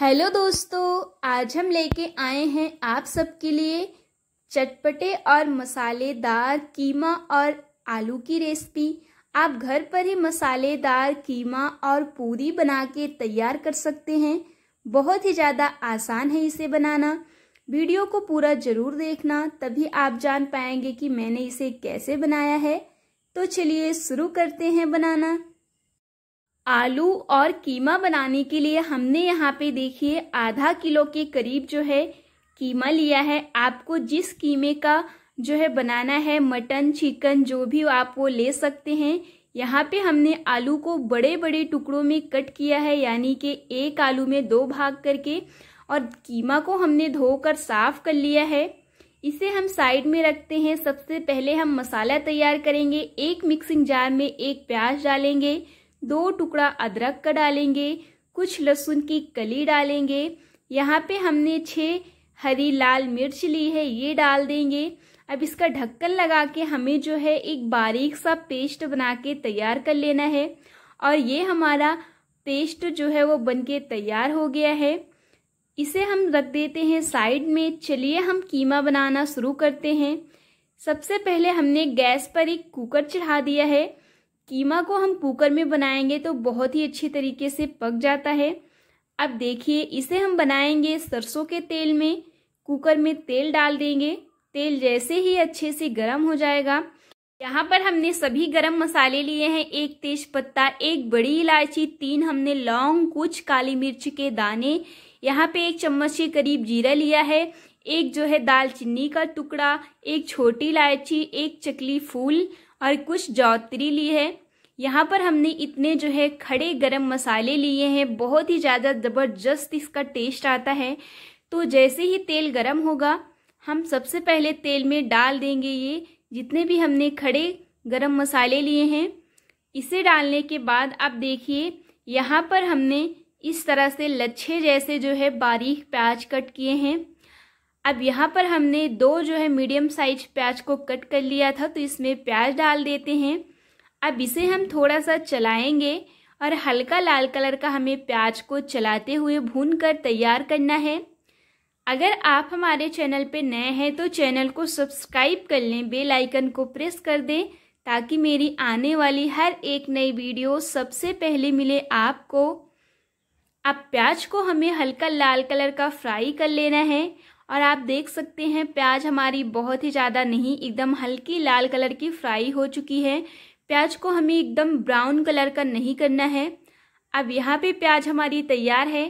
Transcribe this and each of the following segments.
hello दोस्तों आज हम लेके आए हैं आप सबके लिए चटपटे और मसालेदार कीमा और आलू की रेसिपी आप घर पर ही मसालेदार कीमा और पूरी बना के तैयार कर सकते हैं बहुत ही ज़्यादा आसान है इसे बनाना वीडियो को पूरा ज़रूर देखना तभी आप जान पाएंगे कि मैंने इसे कैसे बनाया है तो चलिए शुरू करते हैं बनाना आलू और कीमा बनाने के लिए हमने यहाँ पे देखिए आधा किलो के करीब जो है कीमा लिया है आपको जिस कीमे का जो है बनाना है मटन चिकन जो भी आप वो ले सकते हैं यहाँ पे हमने आलू को बड़े बड़े टुकड़ों में कट किया है यानी कि एक आलू में दो भाग करके और कीमा को हमने धोकर साफ कर लिया है इसे हम साइड में रखते हैं सबसे पहले हम मसाला तैयार करेंगे एक मिक्सिंग जार में एक प्याज डालेंगे दो टुकड़ा अदरक का डालेंगे कुछ लहसुन की कली डालेंगे यहाँ पे हमने छः हरी लाल मिर्च ली है ये डाल देंगे अब इसका ढक्कन लगा के हमें जो है एक बारीक सा पेस्ट बना के तैयार कर लेना है और ये हमारा पेस्ट जो है वो बनके तैयार हो गया है इसे हम रख देते हैं साइड में चलिए हम कीमा बनाना शुरू करते हैं सबसे पहले हमने गैस पर एक कुकर चढ़ा दिया है कीमा को हम कुकर में बनाएंगे तो बहुत ही अच्छी तरीके से पक जाता है अब देखिए इसे हम बनाएंगे सरसों के तेल में कुकर में तेल डाल देंगे तेल जैसे ही अच्छे से गर्म हो जाएगा यहाँ पर हमने सभी गरम मसाले लिए हैं एक तेज पत्ता एक बड़ी इलायची तीन हमने लौंग कुछ काली मिर्च के दाने यहाँ पे एक चम्मच के करीब जीरा लिया है एक जो है दालचीनी का टुकड़ा एक छोटी इलायची एक चकली फूल और कुछ जौतरी ली है यहाँ पर हमने इतने जो है खड़े गरम मसाले लिए हैं बहुत ही ज़्यादा ज़बरदस्त इसका टेस्ट आता है तो जैसे ही तेल गरम होगा हम सबसे पहले तेल में डाल देंगे ये जितने भी हमने खड़े गरम मसाले लिए हैं इसे डालने के बाद आप देखिए यहाँ पर हमने इस तरह से लच्छे जैसे जो है बारीक प्याज कट किए हैं अब यहाँ पर हमने दो जो है मीडियम साइज प्याज को कट कर लिया था तो इसमें प्याज डाल देते हैं अब इसे हम थोड़ा सा चलाएंगे और हल्का लाल कलर का हमें प्याज को चलाते हुए भून कर तैयार करना है अगर आप हमारे चैनल पर नए हैं तो चैनल को सब्सक्राइब कर लें बेल आइकन को प्रेस कर दें ताकि मेरी आने वाली हर एक नई वीडियो सबसे पहले मिले आपको अब प्याज को हमें हल्का लाल कलर का फ्राई कर लेना है और आप देख सकते हैं प्याज हमारी बहुत ही ज़्यादा नहीं एकदम हल्की लाल कलर की फ्राई हो चुकी है प्याज को हमें एकदम ब्राउन कलर का नहीं करना है अब यहाँ पे प्याज हमारी तैयार है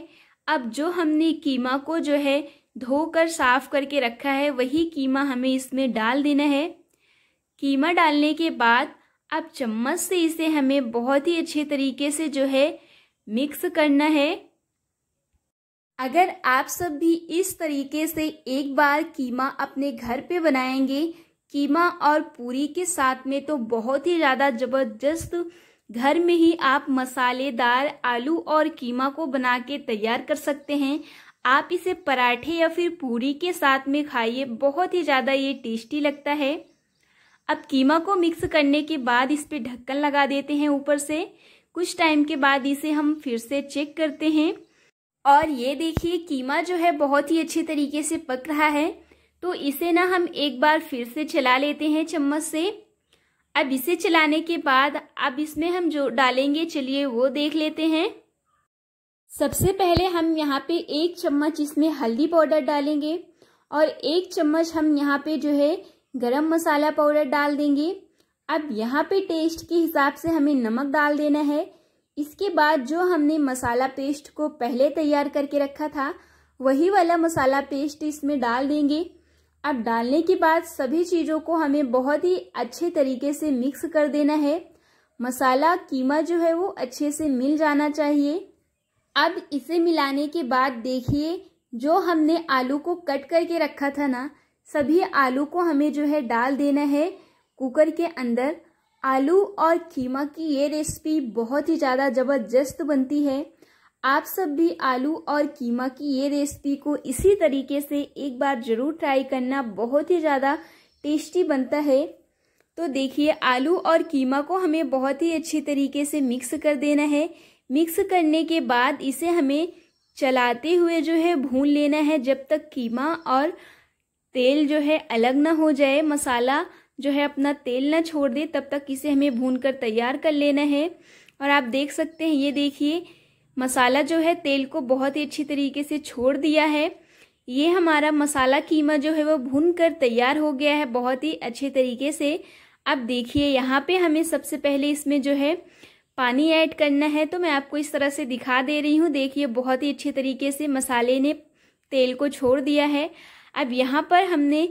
अब जो हमने कीमा को जो है धोकर साफ करके रखा है वही कीमा हमें इसमें डाल देना है कीमा डालने के बाद अब चम्मच से इसे हमें बहुत ही अच्छे तरीके से जो है मिक्स करना है अगर आप सब भी इस तरीके से एक बार कीमा अपने घर पे बनाएंगे कीमा और पूरी के साथ में तो बहुत ही ज़्यादा ज़बरदस्त घर में ही आप मसालेदार आलू और कीमा को बना के तैयार कर सकते हैं आप इसे पराठे या फिर पूरी के साथ में खाइए बहुत ही ज़्यादा ये टेस्टी लगता है अब कीमा को मिक्स करने के बाद इस पर ढक्कन लगा देते हैं ऊपर से कुछ टाइम के बाद इसे हम फिर से चेक करते हैं और ये देखिए कीमा जो है बहुत ही अच्छे तरीके से पक रहा है तो इसे ना हम एक बार फिर से चला लेते हैं चम्मच से अब इसे चलाने के बाद अब इसमें हम जो डालेंगे चलिए वो देख लेते हैं सबसे पहले हम यहाँ पे एक चम्मच इसमें हल्दी पाउडर डालेंगे और एक चम्मच हम यहाँ पे जो है गरम मसाला पाउडर डाल देंगे अब यहाँ पे टेस्ट के हिसाब से हमें नमक डाल देना है इसके बाद जो हमने मसाला पेस्ट को पहले तैयार करके रखा था वही वाला मसाला पेस्ट इसमें डाल देंगे अब डालने के बाद सभी चीज़ों को हमें बहुत ही अच्छे तरीके से मिक्स कर देना है मसाला कीमा जो है वो अच्छे से मिल जाना चाहिए अब इसे मिलाने के बाद देखिए जो हमने आलू को कट करके रखा था ना सभी आलू को हमें जो है डाल देना है कुकर के अंदर आलू और कीमा की ये रेसिपी बहुत ही ज़्यादा ज़बरदस्त बनती है आप सब भी आलू और कीमा की ये रेसिपी को इसी तरीके से एक बार ज़रूर ट्राई करना बहुत ही ज़्यादा टेस्टी बनता है तो देखिए आलू और कीमा को हमें बहुत ही अच्छी तरीके से मिक्स कर देना है मिक्स करने के बाद इसे हमें चलाते हुए जो है भून लेना है जब तक कीमा और तेल जो है अलग ना हो जाए मसाला जो है अपना तेल ना छोड़ दे तब तक इसे हमें भून कर तैयार कर लेना है और आप देख सकते हैं ये देखिए मसाला जो है तेल को बहुत ही अच्छी तरीके से छोड़ दिया है ये हमारा मसाला कीमा जो है वो भून कर तैयार हो गया है बहुत ही अच्छे तरीके से अब देखिए यहाँ पे हमें सबसे पहले इसमें जो है पानी ऐड करना है तो मैं आपको इस तरह से दिखा दे रही हूँ देखिए बहुत ही अच्छे तरीके से मसाले ने तेल को छोड़ दिया है अब यहाँ पर हमने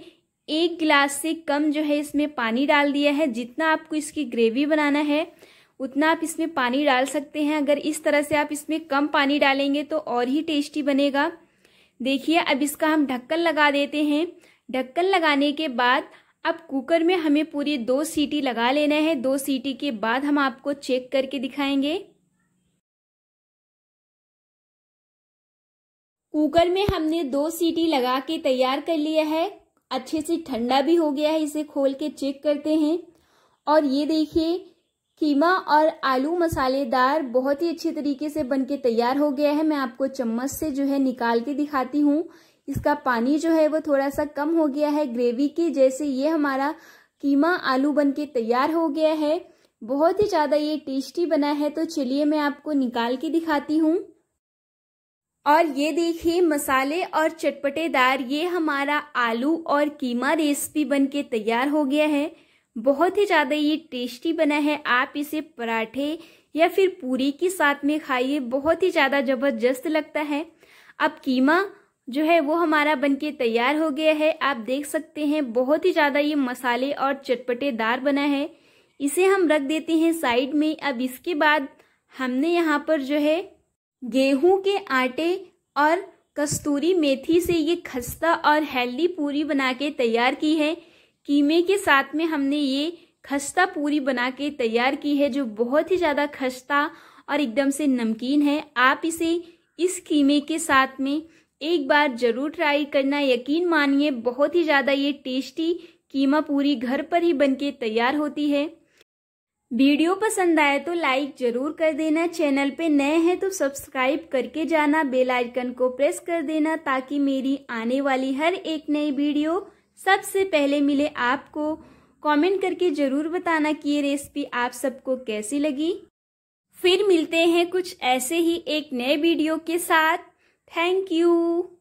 एक गिलास से कम जो है इसमें पानी डाल दिया है जितना आपको इसकी ग्रेवी बनाना है उतना आप इसमें पानी डाल सकते हैं अगर इस तरह से आप इसमें कम पानी डालेंगे तो और ही टेस्टी बनेगा देखिए अब इसका हम ढक्कन लगा देते हैं ढक्कन लगाने के बाद अब कुकर में हमें पूरी दो सीटी लगा लेना है दो सीटी के बाद हम आपको चेक करके दिखाएंगे कुकर में हमने दो सीटी लगा के तैयार कर लिया है अच्छे से ठंडा भी हो गया है इसे खोल के चेक करते हैं और ये देखिए कीमा और आलू मसालेदार बहुत ही अच्छे तरीके से बनके तैयार हो गया है मैं आपको चम्मच से जो है निकाल के दिखाती हूँ इसका पानी जो है वो थोड़ा सा कम हो गया है ग्रेवी के जैसे ये हमारा कीमा आलू बनके तैयार हो गया है बहुत ही ज़्यादा ये टेस्टी बना है तो चलिए मैं आपको निकाल के दिखाती हूँ और ये देखिए मसाले और चटपटेदार ये हमारा आलू और कीमा रेसिपी बनके तैयार हो गया है बहुत ही ज़्यादा ये टेस्टी बना है आप इसे पराठे या फिर पूरी के साथ में खाइए बहुत ही ज़्यादा ज़बरदस्त लगता है अब कीमा जो है वो हमारा बनके तैयार हो गया है आप देख सकते हैं बहुत ही ज़्यादा ये मसाले और चटपटेदार बना है इसे हम रख देते हैं साइड में अब इसके बाद हमने यहाँ पर जो है गेहूं के आटे और कस्तूरी मेथी से ये खस्ता और हेल्दी पूरी बना के तैयार की है कीमे के साथ में हमने ये खस्ता पूरी बना के तैयार की है जो बहुत ही ज़्यादा खस्ता और एकदम से नमकीन है आप इसे इस कीमे के साथ में एक बार ज़रूर ट्राई करना यकीन मानिए बहुत ही ज़्यादा ये टेस्टी कीमा पूरी घर पर ही बनके तैयार होती है वीडियो पसंद आए तो लाइक जरूर कर देना चैनल पे नए हैं तो सब्सक्राइब करके जाना बेल आइकन को प्रेस कर देना ताकि मेरी आने वाली हर एक नई वीडियो सबसे पहले मिले आपको कमेंट करके जरूर बताना कि ये रेसिपी आप सबको कैसी लगी फिर मिलते हैं कुछ ऐसे ही एक नए वीडियो के साथ थैंक यू